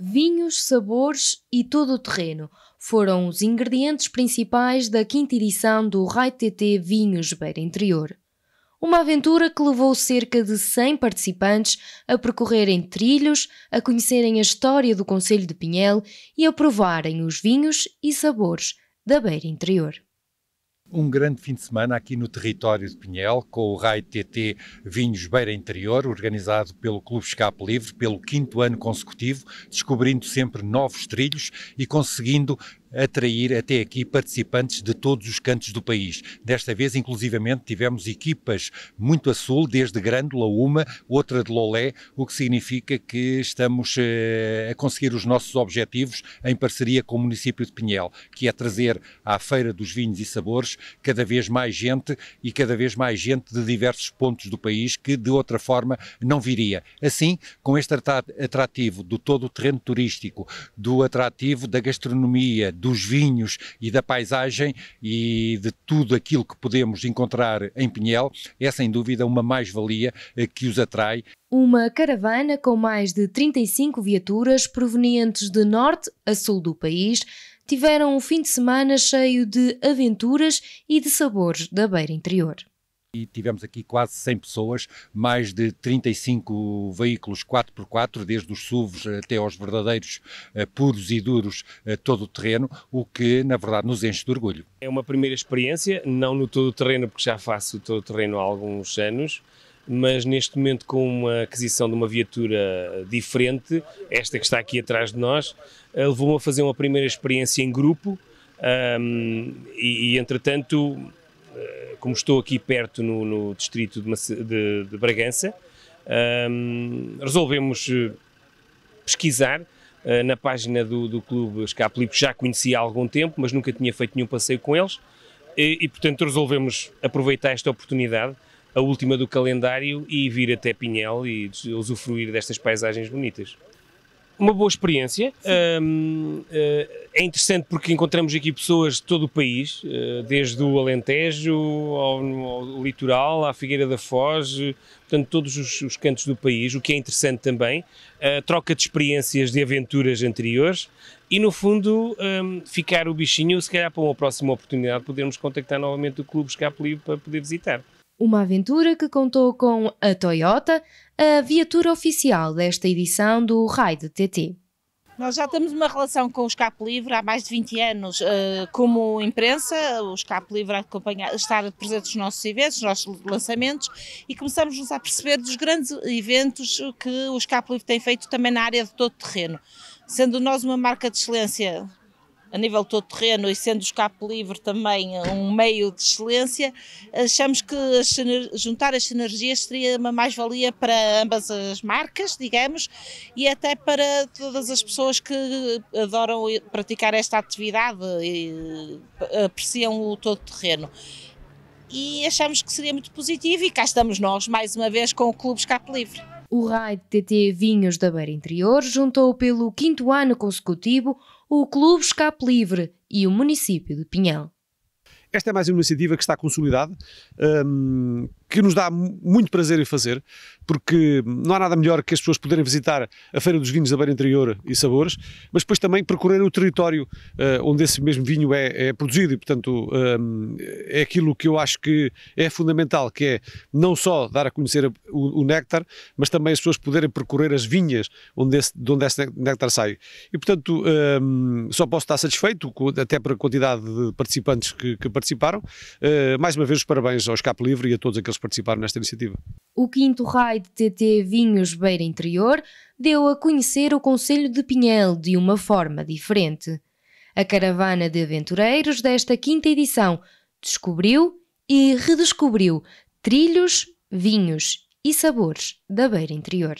Vinhos, sabores e todo o terreno foram os ingredientes principais da quinta edição do Rai TT Vinhos Beira Interior. Uma aventura que levou cerca de 100 participantes a percorrerem trilhos, a conhecerem a história do Conselho de Pinhel e a provarem os vinhos e sabores da Beira Interior um grande fim de semana aqui no território de Pinhel, com o Rai TT Vinhos Beira Interior, organizado pelo Clube Escape Livre pelo quinto ano consecutivo, descobrindo sempre novos trilhos e conseguindo atrair até aqui participantes de todos os cantos do país. Desta vez, inclusivamente, tivemos equipas muito a sul, desde Grândola uma, outra de Lolé, o que significa que estamos eh, a conseguir os nossos objetivos em parceria com o município de Pinhel, que é trazer à Feira dos Vinhos e Sabores cada vez mais gente e cada vez mais gente de diversos pontos do país que de outra forma não viria. Assim, com este atrativo do todo o terreno turístico, do atrativo da gastronomia, dos vinhos e da paisagem e de tudo aquilo que podemos encontrar em Pinhel, é sem dúvida uma mais-valia que os atrai. Uma caravana com mais de 35 viaturas provenientes de norte a sul do país tiveram um fim de semana cheio de aventuras e de sabores da beira interior e tivemos aqui quase 100 pessoas, mais de 35 veículos 4x4, desde os SUVs até aos verdadeiros eh, puros e duros eh, todo o terreno, o que na verdade nos enche de orgulho. É uma primeira experiência, não no todo o terreno, porque já faço todo o terreno há alguns anos, mas neste momento com uma aquisição de uma viatura diferente, esta que está aqui atrás de nós, eh, levou-me a fazer uma primeira experiência em grupo um, e, e entretanto como estou aqui perto no, no distrito de, de, de Bragança, um, resolvemos eh, pesquisar uh, na página do, do Clube que já conhecia há algum tempo, mas nunca tinha feito nenhum passeio com eles, e, e portanto resolvemos aproveitar esta oportunidade, a última do calendário, e vir até Pinhel e usufruir destas paisagens bonitas uma boa experiência. Um, eh, é interessante porque encontramos aqui pessoas de todo o país, eh, desde o Alentejo ao, ao litoral, à Figueira da Foz, portanto, todos os, os, cantos do país, o que é interessante também. A troca de experiências de aventuras anteriores e, no fundo, um, ficar o bichinho, se calhar, para uma próxima oportunidade, podermos contactar novamente o Clube Escape Livre para poder visitar. Uma aventura que contou com a Toyota, a viatura oficial desta edição do Raid TT. Nós já temos uma relação com o Escape Livre há mais de 20 anos. Eh, como imprensa, o Escape Livre acompanha, está presente nos nossos eventos, nos nossos lançamentos e começamos-nos a perceber dos grandes eventos que o Escape Livre tem feito também na área de todo terreno. Sendo nós uma marca de excelência a nível todo terreno e sendo o escape livre também um meio de excelência, achamos que juntar as sinergias seria uma mais-valia para ambas as marcas, digamos, e até para todas as pessoas que adoram praticar esta atividade e eh, apreciam o todo terreno e achamos que seria muito positivo e cá estamos nós, mais uma vez, com o Clube Escape Livre. O Raid TT Vinhos da Beira Interior juntou pelo quinto ano consecutivo o Clube Escape Livre e o município de Pinhal. Esta é mais uma iniciativa que está consolidada, um, que nos dá muito prazer em fazer, porque não há nada melhor que as pessoas poderem visitar a Feira dos Vinhos da Beira Interior e Sabores, mas depois também percorrer o território uh, onde esse mesmo vinho é, é produzido e, portanto, um, ehm, é aquilo que eu acho que é fundamental, que é não só dar a conhecer o, o, néctar, mas também as pessoas poderem percorrer as vinhas onde esse, de onde esse néctar sai. E, portanto, um, ehm, só posso estar satisfeito, até para a quantidade de participantes que, que participaram. Uh, mais uma vez, os parabéns ao Escape Livre e a todos aqueles participaram nesta iniciativa. O quinto raio de TT Vinhos Beira Interior deu a conhecer o Conselho de Pinhel de uma forma diferente. A caravana de aventureiros desta quinta edição descobriu e redescobriu trilhos, vinhos e sabores da Beira Interior.